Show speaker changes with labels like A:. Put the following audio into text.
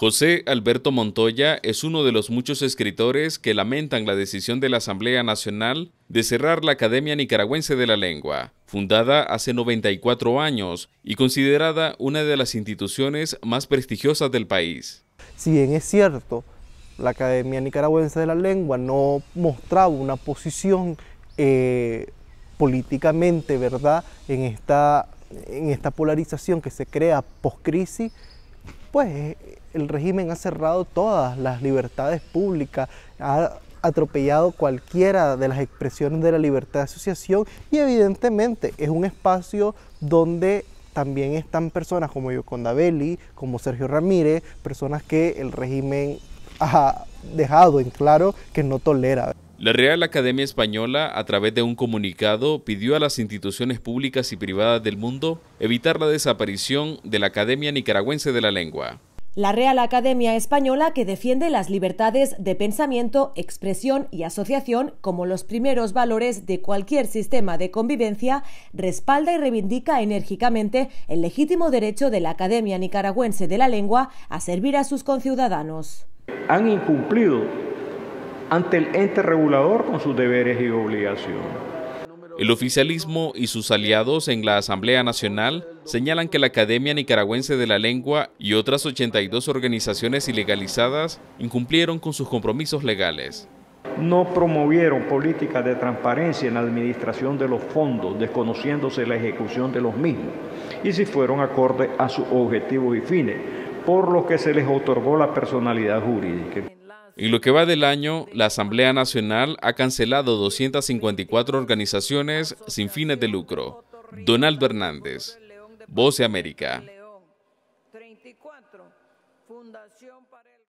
A: José Alberto Montoya es uno de los muchos escritores que lamentan la decisión de la Asamblea Nacional de cerrar la Academia Nicaragüense de la Lengua, fundada hace 94 años y considerada una de las instituciones más prestigiosas del país.
B: Si bien es cierto, la Academia Nicaragüense de la Lengua no mostraba una posición eh, políticamente, ¿verdad?, en esta, en esta polarización que se crea post-crisis, pues el régimen ha cerrado todas las libertades públicas, ha atropellado cualquiera de las expresiones de la libertad de asociación y evidentemente es un espacio donde también están personas como Yoconda Belli, como Sergio Ramírez, personas que el régimen ha dejado en claro que no tolera.
A: La Real Academia Española, a través de un comunicado, pidió a las instituciones públicas y privadas del mundo evitar la desaparición de la Academia Nicaragüense de la Lengua
C: la Real Academia Española que defiende las libertades de pensamiento, expresión y asociación como los primeros valores de cualquier sistema de convivencia, respalda y reivindica enérgicamente el legítimo derecho de la Academia Nicaragüense de la Lengua a servir a sus conciudadanos.
D: Han incumplido ante el ente regulador con sus deberes y obligaciones el
A: oficialismo y sus aliados en la Asamblea Nacional señalan que la Academia Nicaragüense de la Lengua y otras 82 organizaciones ilegalizadas incumplieron con sus compromisos legales.
D: No promovieron políticas de transparencia en la administración de los fondos, desconociéndose la ejecución de los mismos, y si fueron acorde a sus objetivos y fines, por lo que se les otorgó la personalidad jurídica.
A: En lo que va del año, la Asamblea Nacional ha cancelado 254 organizaciones sin fines de lucro. Donaldo Hernández, Voce América.